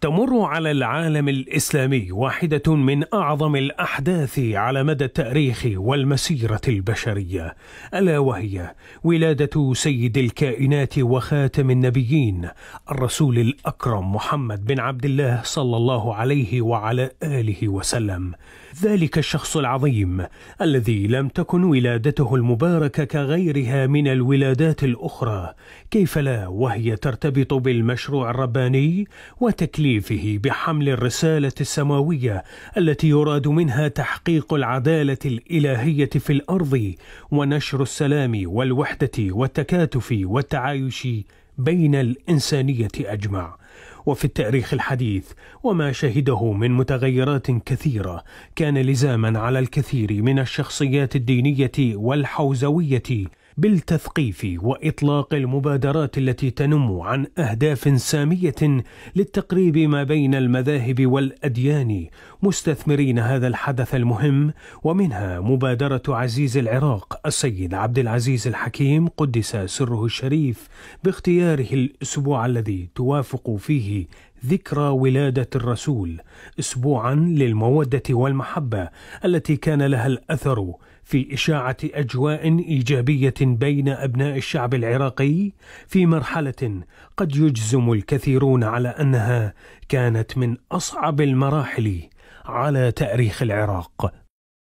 تمر على العالم الاسلامي واحده من اعظم الاحداث على مدى التاريخ والمسيره البشريه الا وهي ولاده سيد الكائنات وخاتم النبيين الرسول الاكرم محمد بن عبد الله صلى الله عليه وعلى اله وسلم ذلك الشخص العظيم الذي لم تكن ولادته المباركه كغيرها من الولادات الاخرى كيف لا وهي ترتبط بالمشروع الرباني وتكليف تكليفه بحمل الرسالة السماوية التي يراد منها تحقيق العدالة الإلهية في الأرض ونشر السلام والوحدة والتكاتف والتعايش بين الإنسانية أجمع وفي التاريخ الحديث وما شهده من متغيرات كثيرة كان لزاما على الكثير من الشخصيات الدينية والحوزوية بالتثقيف واطلاق المبادرات التي تنم عن اهداف ساميه للتقريب ما بين المذاهب والاديان مستثمرين هذا الحدث المهم ومنها مبادره عزيز العراق السيد عبد العزيز الحكيم قدس سره الشريف باختياره الاسبوع الذي توافق فيه ذكرى ولادة الرسول أسبوعا للمودة والمحبة التي كان لها الأثر في إشاعة أجواء إيجابية بين أبناء الشعب العراقي في مرحلة قد يجزم الكثيرون على أنها كانت من أصعب المراحل على تاريخ العراق